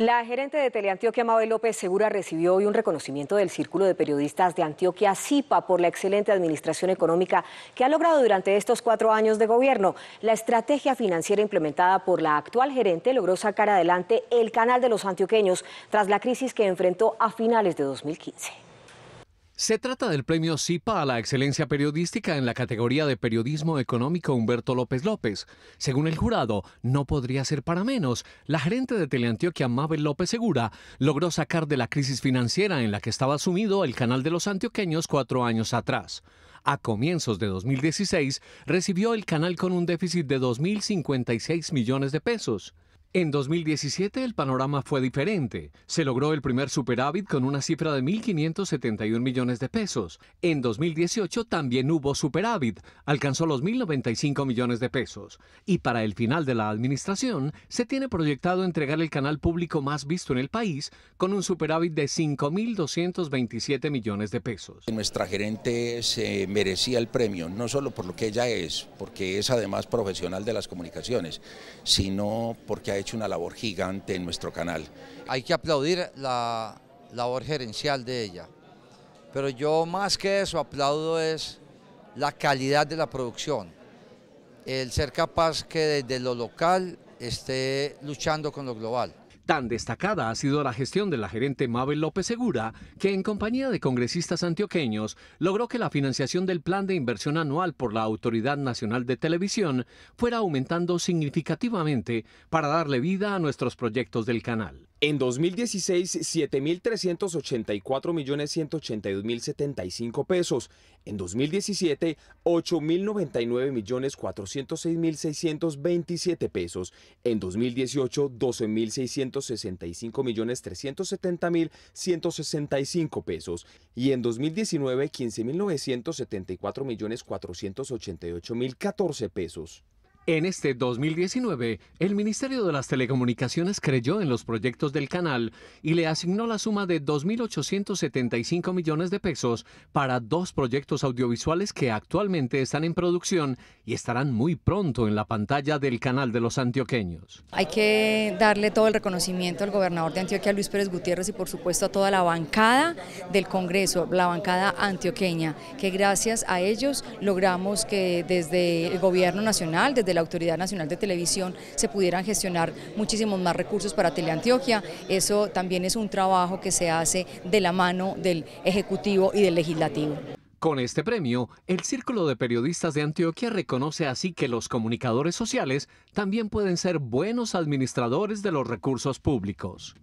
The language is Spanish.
La gerente de Teleantioquia, Mabel López Segura, recibió hoy un reconocimiento del Círculo de Periodistas de Antioquia, CIPA, por la excelente administración económica que ha logrado durante estos cuatro años de gobierno. La estrategia financiera implementada por la actual gerente logró sacar adelante el canal de los antioqueños tras la crisis que enfrentó a finales de 2015. Se trata del premio CIPA a la excelencia periodística en la categoría de periodismo económico Humberto López López. Según el jurado, no podría ser para menos. La gerente de Teleantioquia, Mabel López Segura, logró sacar de la crisis financiera en la que estaba sumido el canal de los antioqueños cuatro años atrás. A comienzos de 2016, recibió el canal con un déficit de 2.056 millones de pesos. En 2017 el panorama fue diferente. Se logró el primer superávit con una cifra de 1.571 millones de pesos. En 2018 también hubo superávit, alcanzó los 1.095 millones de pesos. Y para el final de la administración se tiene proyectado entregar el canal público más visto en el país con un superávit de 5.227 millones de pesos. Nuestra gerente se merecía el premio, no solo por lo que ella es, porque es además profesional de las comunicaciones, sino porque ha hecho una labor gigante en nuestro canal. Hay que aplaudir la labor gerencial de ella, pero yo más que eso aplaudo es la calidad de la producción, el ser capaz que desde lo local esté luchando con lo global. Tan destacada ha sido la gestión de la gerente Mabel López Segura, que en compañía de congresistas antioqueños logró que la financiación del plan de inversión anual por la Autoridad Nacional de Televisión fuera aumentando significativamente para darle vida a nuestros proyectos del canal. En 2016, 7.384.182.075 pesos. En 2017, 8.099.406.627 pesos. En 2018, 12.665.370.165 pesos. Y en 2019, 15.974.488.014 pesos. En este 2019, el Ministerio de las Telecomunicaciones creyó en los proyectos del canal y le asignó la suma de 2.875 millones de pesos para dos proyectos audiovisuales que actualmente están en producción y estarán muy pronto en la pantalla del canal de los antioqueños. Hay que darle todo el reconocimiento al gobernador de Antioquia, Luis Pérez Gutiérrez, y por supuesto a toda la bancada del Congreso, la bancada antioqueña, que gracias a ellos logramos que desde el gobierno nacional, desde la Autoridad Nacional de Televisión se pudieran gestionar muchísimos más recursos para Teleantioquia. Eso también es un trabajo que se hace de la mano del Ejecutivo y del Legislativo. Con este premio, el Círculo de Periodistas de Antioquia reconoce así que los comunicadores sociales también pueden ser buenos administradores de los recursos públicos.